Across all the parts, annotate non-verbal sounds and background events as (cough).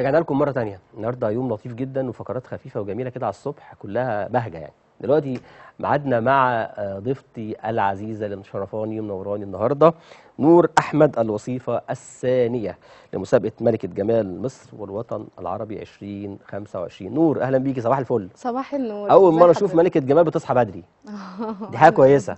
رجعنا لكم مره تانية النهارده يوم لطيف جدا وفقرات خفيفه وجميله كده على الصبح كلها بهجه يعني دلوقتي ميعادنا مع آه، ضيفتي العزيزه اللي مشرفاني ومنوراني النهارده نور احمد الوصيفه الثانيه لمسابقه ملكه جمال مصر والوطن العربي 2025 نور اهلا بيكي صباح الفل صباح النور اول مره اشوف ملكه جمال بتصحى بدري (laughs) دي حاجه كويسه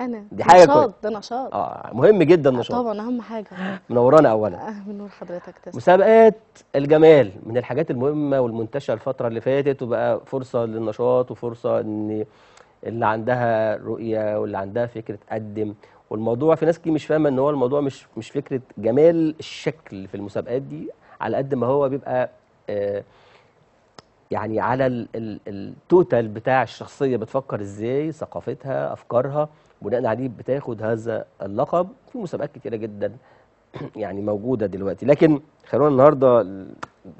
انا دي حاجه نشاط ده نشاط اه مهم جدا النشاط طبعا اهم حاجه منورانا اولا آه من نور حضرتك تسلم مسابقات الجمال من الحاجات المهمه والمنتشره الفتره اللي فاتت وبقى فرصه للنشاط وفرصه ان اللي عندها رؤيه واللي عندها فكره تقدم والموضوع في ناس كتير مش فاهمه ان هو الموضوع مش مش فكره جمال الشكل في المسابقات دي على قد ما هو بيبقى آه يعني على التوتال بتاع الشخصيه بتفكر ازاي ثقافتها افكارها بناء عليه بتاخد هذا اللقب في مسابقات كتيره جدا (clears throat) يعني موجوده دلوقتي لكن خلونا النهارده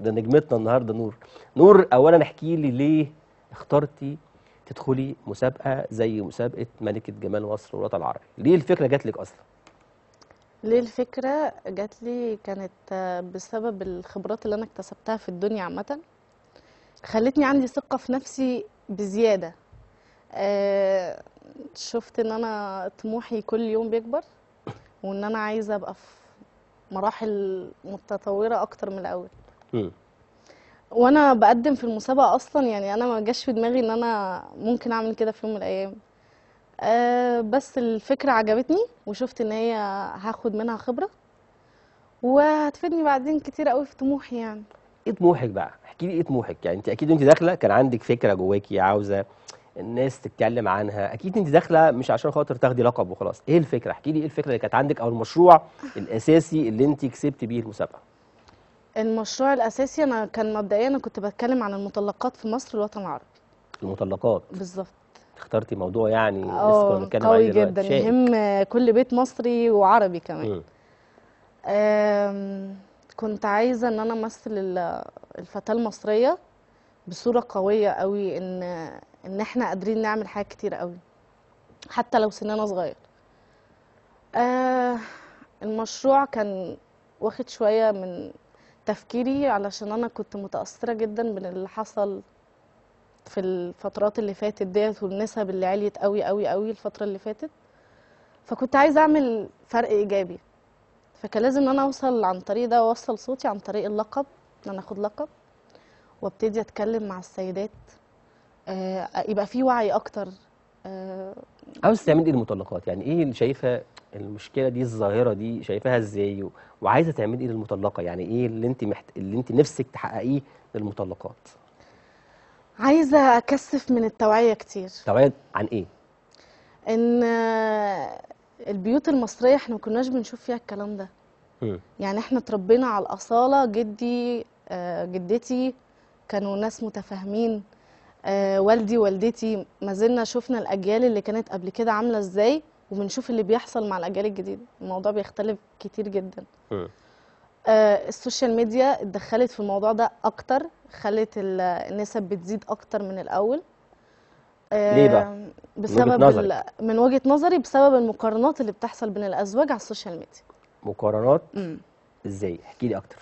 ده نجمتنا النهارده نور نور اولا احكي لي ليه اخترتي تدخلي مسابقه زي مسابقه ملكه جمال مصر والوطن العربي ليه الفكره جات لك اصلا ليه الفكره جات لي كانت بسبب الخبرات اللي انا اكتسبتها في الدنيا عامه خلتني عندي ثقه في نفسي بزياده آه شفت ان انا طموحي كل يوم بيكبر وان انا عايزه ابقى في مراحل متطوره اكتر من الاول وانا بقدم في المسابقه اصلا يعني انا ما جاش في دماغي ان انا ممكن اعمل كده في يوم من الايام أه بس الفكره عجبتني وشفت ان هي هاخد منها خبره وهتفيدني بعدين كتير قوي في طموحي يعني ايه طموحك بقى احكي لي ايه طموحك يعني انت اكيد انت داخله كان عندك فكره جواكي عاوزه الناس تتكلم عنها اكيد انت داخله مش عشان خاطر تاخدي لقب وخلاص ايه الفكره احكي لي ايه الفكره اللي كانت عندك او المشروع الاساسي اللي انت كسبت بيه المسابقه المشروع الاساسي انا كان مبدئيا انا كنت بتكلم عن المطلقات في مصر الوطن العربي المطلقات بالظبط اخترتي موضوع يعني آه، لسه قوي جدا يهم كل بيت مصري وعربي كمان كنت عايزه ان انا امثل الفتاه المصريه بصوره قويه قوي ان ان احنا قادرين نعمل حاجات كتير قوي حتى لو سننا صغير آه المشروع كان واخد شويه من تفكيري علشان انا كنت متاثره جدا من اللي حصل في الفترات اللي فاتت ديت والنسب اللي عليت قوي قوي قوي الفتره اللي فاتت فكنت عايزه اعمل فرق ايجابي فكان لازم ان انا اوصل عن طريق ده واوصل صوتي عن طريق اللقب ان انا اخد لقب وابتدي اتكلم مع السيدات آه يبقى في وعي اكتر آه عاوز تعمل ايه للمطلقات يعني ايه اللي شايفه المشكله دي الظاهره دي شايفاها ازاي وعايزه تعملي ايه للمطلقه يعني ايه اللي انت محت... اللي انت نفسك تحققيه للمطلقات عايزه اكثف من التوعيه كتير توعيه عن ايه ان البيوت المصريه احنا ما كناش بنشوف فيها الكلام ده يعني احنا اتربينا على الاصاله جدي آه، جدتي كانوا ناس متفاهمين آه، والدي والدتي ما زلنا شفنا الاجيال اللي كانت قبل كده عامله ازاي وبنشوف اللي بيحصل مع الاجيال الجديده الموضوع بيختلف كتير جدا آه، السوشيال ميديا اتدخلت في الموضوع ده اكتر خلت النسب بتزيد اكتر من الاول ليه بقى؟ بسبب من, من وجهه نظري بسبب المقارنات اللي بتحصل بين الازواج على السوشيال ميديا مقارنات امم ازاي احكي لي اكتر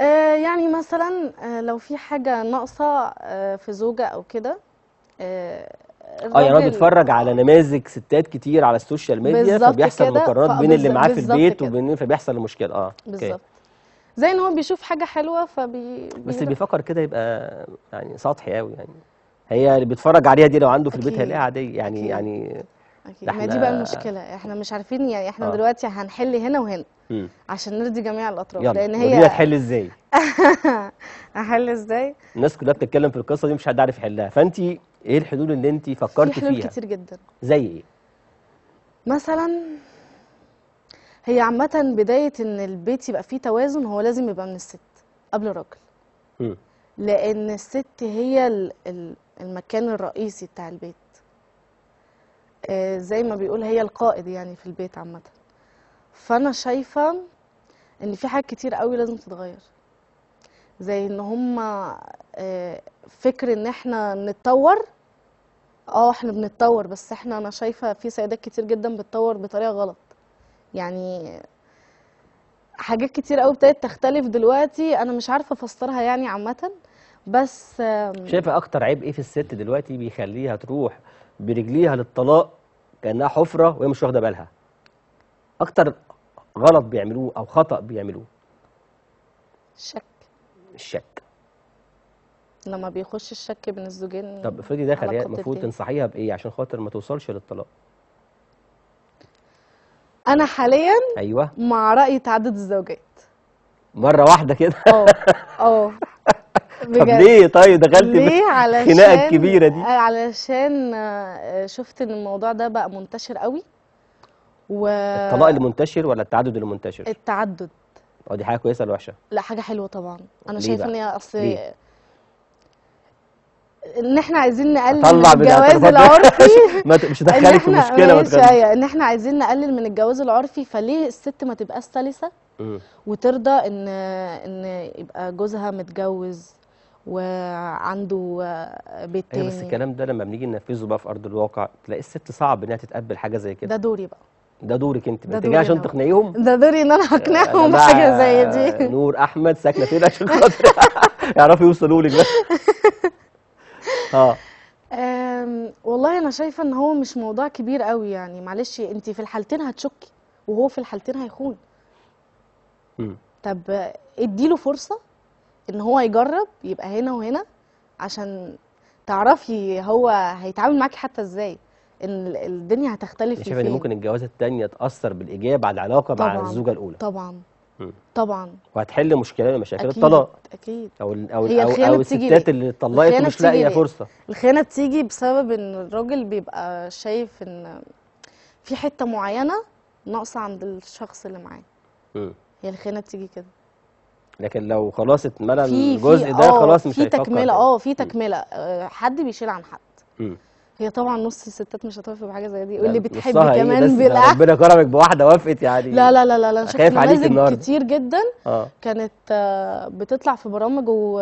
آه يعني مثلا آه، لو في حاجه ناقصه آه، في زوجه او كده اه, آه، يعني انا بتفرج على نماذج ستات كتير على السوشيال ميديا فبيحصل مقارنات بين اللي معاه في البيت وبين فبيحصل المشكله اه بالظبط زي ان هو بيشوف حاجه حلوه فبي بس اللي بيفكر كده يبقى يعني سطحي قوي يعني هي اللي بيتفرج عليها دي لو عنده في البيت هيلاقيها عاديه يعني أكيد. يعني اكيد ما دي بقى المشكله احنا مش عارفين يعني احنا آه. دلوقتي هنحل هنا وهنا مم. عشان نرضي جميع الاطراف يلا. لان هي هتحل ازاي (laughs) هحل ازاي الناس كلها بتتكلم في القصه دي مش حد عارف يحلها فانت ايه الحلول اللي انت فكرت في حلول فيها كتير جدا زي ايه مثلا هي عامه بدايه ان البيت يبقى فيه توازن هو لازم يبقى من الست قبل الراجل لان الست هي ال ال المكان الرئيسي بتاع البيت آه، زي ما بيقول هي القائد يعني في البيت عامه فانا شايفه ان في حاجات كتير قوي لازم تتغير زي ان هما آه، فكر ان احنا نتطور اه احنا بنتطور بس احنا انا شايفه في سيدات كتير جدا بتطور بطريقه غلط يعني حاجات كتير قوي ابتدت تختلف دلوقتي انا مش عارفه افسرها يعني عامه بس شايفه اكتر عيب ايه في الست دلوقتي بيخليها تروح برجليها للطلاق كانها حفره وهي مش واخده بالها اكتر غلط بيعملوه او خطا بيعملوه الشك الشك لما بيخش الشك بين الزوجين طب افرضي دخل هي المفروض تنصحيها بايه عشان خاطر ما توصلش للطلاق انا حاليا ايوه مع راي تعدد الزوجات مره واحده كده اه (laughs) اه طب ليه طيب دخلت ليه علشان الخناقه الكبيره دي آه، علشان آه، شفت ان الموضوع ده بقى منتشر قوي و الطلاق اللي منتشر ولا التعدد اللي منتشر التعدد اه دي حاجه كويسه ولا وحشه لا حاجه حلوه طبعا انا شايفه ان هي اصل ان احنا عايزين نقلل من الجواز العرفي (laughs) مش (laughs) هدخلك في مشكله ما أيوة، ان احنا عايزين نقلل من الجواز العرفي فليه الست ما تبقاش سلسه وترضى ان ان يبقى جوزها متجوز وعنده بيت تاني أيوة بس الكلام ده لما بنيجي ننفذه بقى في ارض الواقع تلاقي الست صعب انها تتقبل حاجه زي كده ده دوري بقى ده دورك انت انت جاي عشان تقنعيهم ده دوري ان انا هقنعهم بحاجه زي دي نور احمد ساكنه فين عشان خاطر (laughs) يعرفوا يوصلوا لك بس (laughs) اه والله انا شايفه ان هو مش موضوع كبير قوي يعني معلش انت في الحالتين هتشكي وهو في الحالتين هيخون طب اديله فرصه ان هو يجرب يبقى هنا وهنا عشان تعرفي هو هيتعامل معاكي حتى ازاي ان الدنيا هتختلف فيه ان ممكن الجوازه الثانيه تاثر بالايجاب على العلاقه طبعًا مع الزوجه الاولى طبعا مم. طبعا وهتحل مشكله من مشاكل الطلاق اكيد او الـ او هي او, أو الستات اللي اتطلقت مش لاقيه فرصه الخيانه بتيجي بسبب ان الراجل بيبقى شايف ان في حته معينه ناقصه عند الشخص اللي معاه هي الخيانه بتيجي كده لكن لو خلاص اتملى الجزء ده آه، خلاص مش في تكمله اه في تكمله آه، حد بيشيل عن حد هي طبعا نص الستات مش هتوافق بحاجه زي دي واللي بتحب إيه؟ كمان بلا (laughs) ربنا كرمك بواحده وافقت يعني لا لا لا لا, انا شفت نماذج كتير جدا آه. كانت آه، بتطلع في برامج و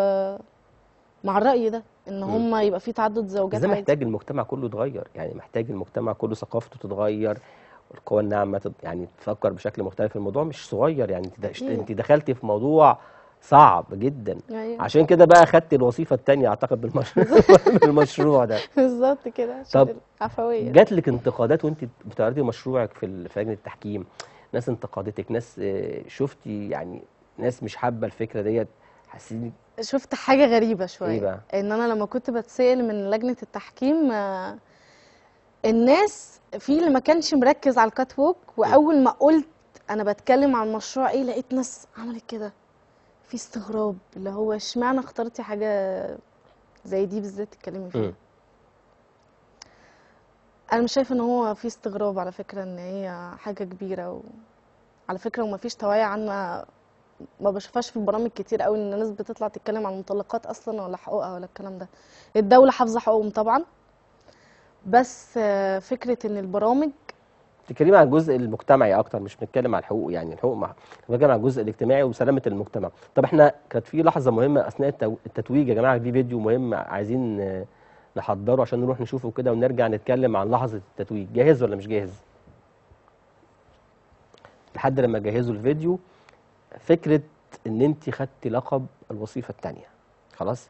مع الراي ده ان هم يبقى في تعدد زوجات بس محتاج المجتمع كله يتغير يعني محتاج المجتمع كله ثقافته تتغير القوى الناعمه يعني تفكر بشكل مختلف الموضوع مش صغير يعني انت دخلتي في موضوع صعب جدا أيوة. عشان كده بقى خدت الوظيفه الثانيه اعتقد بالمشروع (laughs) (laughs) بالمشروع ده بالظبط كده طب عفويه جات لك انتقادات وانت بتعرضي مشروعك في لجنه التحكيم ناس انتقدتك ناس آه، شفتي يعني ناس مش حابه الفكره ديت حاسين شفت حاجه غريبه شويه إيه بقى؟ ان انا لما كنت بتسال من لجنه التحكيم آه، الناس في اللي ما كانش مركز على الكات ووك واول ما قلت انا بتكلم عن مشروع ايه لقيت ناس عملت كده في استغراب اللي هو اشمعنى اخترتي حاجه زي دي بالذات تتكلمي فيها انا مش شايفه ان هو في استغراب على فكره ان هي حاجه كبيره و... على فكره فيش توعيه عنها ما بشوفهاش في البرامج كتير قوي ان الناس بتطلع تتكلم عن المطلقات اصلا ولا حقوقها ولا الكلام ده الدوله حافظه حقوقهم طبعا بس آه، فكره ان البرامج بتتكلمي عن الجزء المجتمعي اكتر مش بنتكلم عن الحقوق يعني الحقوق مع بنتكلم عن الجزء الاجتماعي وسلامه المجتمع طب احنا كانت في لحظه مهمه اثناء التتويج يا جماعه في فيديو مهم عايزين آه، نحضره عشان نروح نشوفه كده ونرجع نتكلم عن لحظه التتويج جاهز ولا مش جاهز لحد لما جهزوا الفيديو فكره ان انت خدتي لقب الوصيفه الثانيه خلاص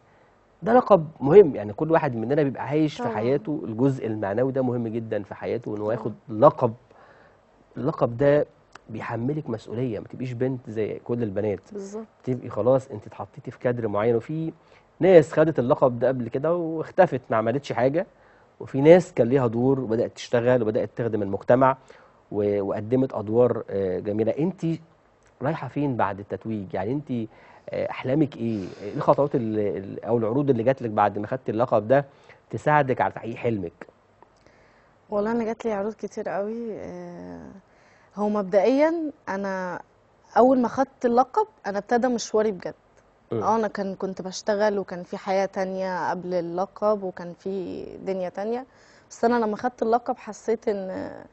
ده لقب مهم يعني كل واحد مننا بيبقى عايش طبعا. في حياته الجزء المعنوي ده مهم جدا في حياته ان هو ياخد لقب اللقب ده بيحملك مسؤوليه ما تبقيش بنت زي كل البنات بالظبط تبقي خلاص انت اتحطيتي في كادر معين وفي ناس خدت اللقب ده قبل كده واختفت ما عملتش حاجه وفي ناس كان ليها دور وبدات تشتغل وبدات تخدم المجتمع وقدمت ادوار آه، جميله انت رايحه فين بعد التتويج يعني انت احلامك ايه ايه الخطوات او العروض اللي جات لك بعد ما خدت اللقب ده تساعدك على تحقيق حلمك والله انا جات لي عروض كتير قوي آه، هو مبدئيا انا اول ما خدت اللقب انا ابتدى مشواري بجد اه انا كان كنت بشتغل وكان في حياه تانية قبل اللقب وكان في دنيا تانية بس انا لما خدت اللقب حسيت ان آه،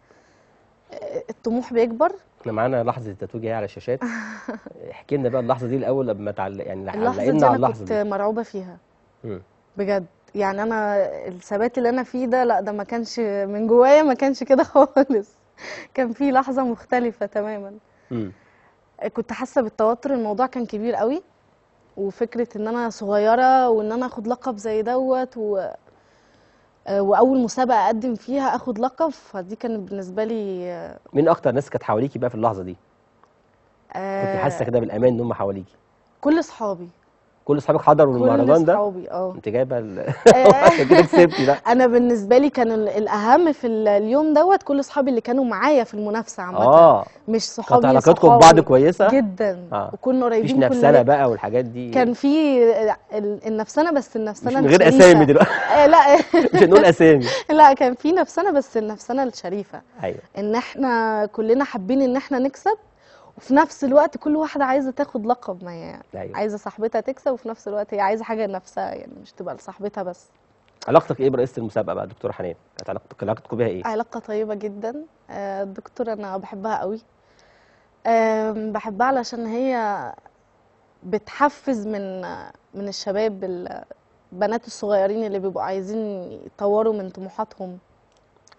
الطموح بيكبر احنا معانا لحظه التتويج اهي على الشاشات (laughs) احكي لنا بقى اللحظه دي الاول لما تعلق يعني علقنا على اللحظه دي كنت مرعوبه فيها بجد يعني انا الثبات اللي انا فيه ده لا ده ما كانش من جوايا ما كانش كده (laughs) خالص كان في لحظه مختلفه تماما كنت حاسه بالتوتر الموضوع كان كبير قوي وفكره ان انا صغيره وان انا اخد لقب زي دوت و... آه، واول مسابقه اقدم فيها اخد لقب فدي كانت بالنسبه لي آه، مين اكتر ناس كانت حواليكي بقى في اللحظه دي؟ كنت حاسه كده بالامان ان هم حواليكي؟ كل اصحابي كل اصحابك حضروا المهرجان ده كل اه انت جايبه (laughs) آه. كده كسبتي بقى انا بالنسبه لي كان الاهم في اليوم دوت كل اصحابي اللي كانوا معايا في المنافسه عامه آه. مش صحابي كانت علاقتكم ببعض كويسه جدا آه. وكنا قريبين مفيش نفسنا بقى والحاجات دي كان في النفسنه بس النفسانه مش من غير اسامي دلوقتي (laughs) آه، لا (laughs) مش هنقول اسامي لا كان في نفسنا بس النفسنه الشريفه ايوه ان احنا كلنا حابين ان احنا نكسب وفي نفس الوقت كل واحده عايزه تاخد لقب ما هي أيوة. عايزه صاحبتها تكسب وفي نفس الوقت هي عايزه حاجه لنفسها يعني مش تبقى لصاحبتها بس علاقتك ايه برئيسه المسابقه بقى دكتوره حنان كانت علاقتك علاقتكم بيها ايه علاقه طيبه جدا آه، الدكتوره انا بحبها قوي بحبها علشان هي بتحفز من من الشباب البنات الصغيرين اللي بيبقوا عايزين يطوروا من طموحاتهم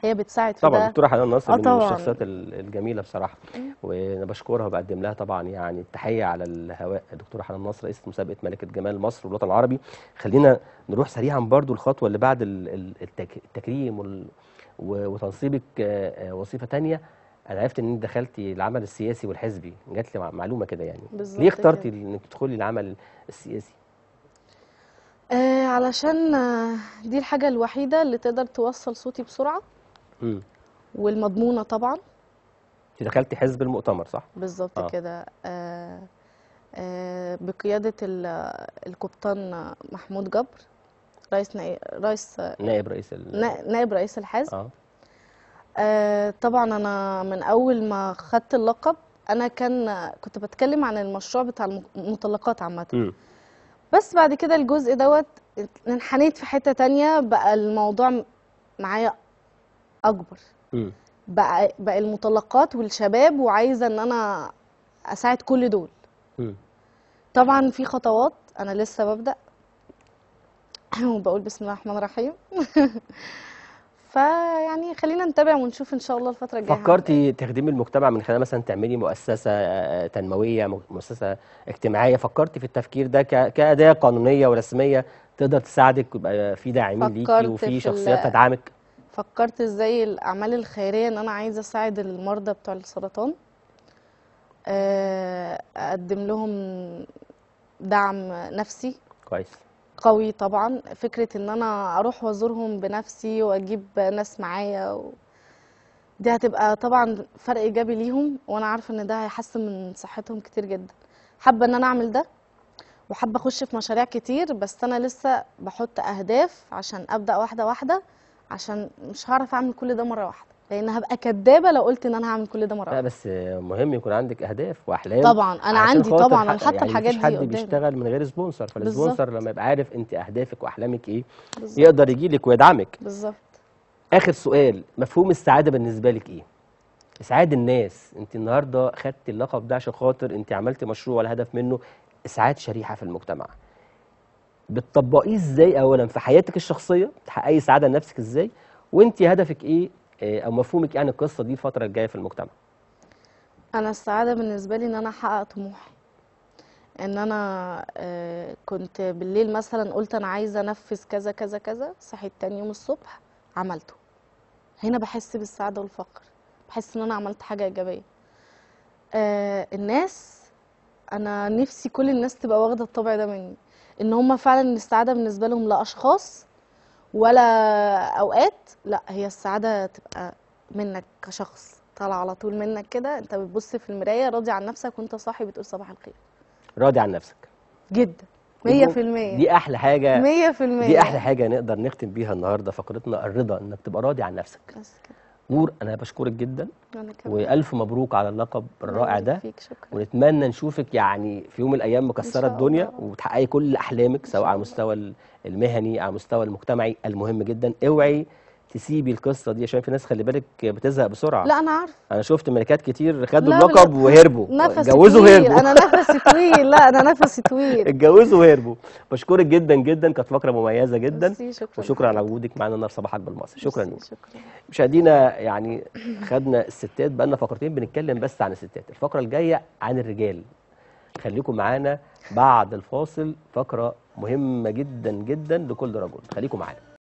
هي بتساعد في طبعا دكتوره حنان نصر آه، من الشخصيات الجميله بصراحه وانا بشكرها وبقدم لها طبعا يعني التحيه على الهواء دكتوره حنان نصر رئيسه مسابقه ملكه جمال مصر والوطن العربي خلينا نروح سريعا برضو الخطوه اللي بعد التكريم وتنصيبك آه، آه، وظيفه ثانيه انا عرفت ان انت دخلتي العمل السياسي والحزبي جات لي معلومه كده يعني ليه اخترتي انك تدخلي العمل السياسي آه علشان دي الحاجه الوحيده اللي تقدر توصل صوتي بسرعه والمضمونه طبعا انت دخلتي حزب المؤتمر صح بالظبط آه. كده آه آه بقياده القبطان محمود جبر رئيس نائب رئيس نائب رئيس نائب رئيس الحزب آه. آه طبعا انا من اول ما خدت اللقب انا كان كنت بتكلم عن المشروع بتاع المطلقات عامه بس بعد كده الجزء دوت انحنيت في حته تانية بقى الموضوع معايا اكبر بقى بقى المطلقات والشباب وعايزه ان انا اساعد كل دول م. طبعا في خطوات انا لسه ببدا وبقول (clears throat) بسم الله الرحمن الرحيم (laughs) فيعني خلينا نتابع ونشوف ان شاء الله الفتره الجايه فكرتي إيه. تخدمي المجتمع من خلال مثلا تعملي مؤسسه آه، تنمويه مؤسسه اجتماعيه فكرتي في التفكير ده كاداه قانونيه ورسميه تقدر تساعدك يبقى في داعمين ليكي وفي شخصيات تدعمك فكرت ازاي الاعمال الخيريه ان انا عايزه اساعد المرضى بتوع السرطان آه، اقدم لهم دعم نفسي كويس قوي طبعا فكره ان انا اروح وازورهم بنفسي واجيب ناس معايا و... دي هتبقى طبعا فرق ايجابي ليهم وانا عارفه ان ده هيحسن من صحتهم كتير جدا حابه ان انا اعمل ده وحابه اخش في مشاريع كتير بس انا لسه بحط اهداف عشان ابدا واحده واحده عشان مش هعرف اعمل كل ده مره واحده لان هبقى كدابه لو قلت ان انا هعمل كل ده مره واحده لا بس مهم يكون عندك اهداف واحلام طبعا انا عندي طبعا انا حاطه يعني الحاجات دي حد بيشتغل من غير سبونسر فالسبونسر لما يبقى عارف انت اهدافك واحلامك ايه بالزبط. يقدر يجي لك ويدعمك بالظبط اخر سؤال مفهوم السعاده بالنسبه لك ايه اسعاد الناس انت النهارده خدت اللقب ده عشان خاطر انت عملت مشروع ولا هدف منه اسعاد شريحه في المجتمع بتطبقيه ازاي اولا في حياتك الشخصيه تحققي سعاده لنفسك ازاي وانت هدفك ايه آه، او مفهومك ايه عن القصه دي الفتره الجايه في المجتمع انا السعاده بالنسبه لي ان انا احقق طموحي ان انا آه، كنت بالليل مثلا قلت انا عايزه انفذ كذا كذا كذا صحيت تاني يوم الصبح عملته هنا بحس بالسعاده والفقر بحس ان انا عملت حاجه ايجابيه آه، الناس انا نفسي كل الناس تبقى واخده الطبع ده مني ان هم فعلا السعاده بالنسبه لهم لا اشخاص ولا اوقات لا هي السعاده تبقى منك كشخص طالع على طول منك كده انت بتبص في المرايه راضي عن نفسك وانت صاحي بتقول صباح الخير راضي عن نفسك جدا 100% دي احلى حاجه 100% دي احلى حاجه نقدر نختم بيها النهارده فقرتنا الرضا انك تبقى راضي عن نفسك بس كده نور انا بشكرك جدا والف مبروك على اللقب الرائع ده ونتمنى نشوفك يعني في يوم من الايام مكسره الدنيا وتحققي كل احلامك سواء على المستوى المهني على المستوى المجتمعي المهم جدا اوعي تسيبي القصه دي عشان في ناس خلي بالك بتزهق بسرعه لا انا عارف انا شفت ملكات كتير خدوا اللقب وهربوا اتجوزوا وهربوا انا نفسي طويل لا انا نفسي طويل (laughs) اتجوزوا وهربوا بشكرك جدا جدا كانت فقره مميزه جدا شكرا وشكرا على وجودك معانا النهارده صباحك بالمصري شكرا ليك شكرا مشاهدينا يعني خدنا الستات بقى لنا فقرتين بنتكلم بس عن الستات الفقره الجايه عن الرجال خليكم معانا بعد الفاصل فقره مهمه جدا جدا لكل رجل خليكم معانا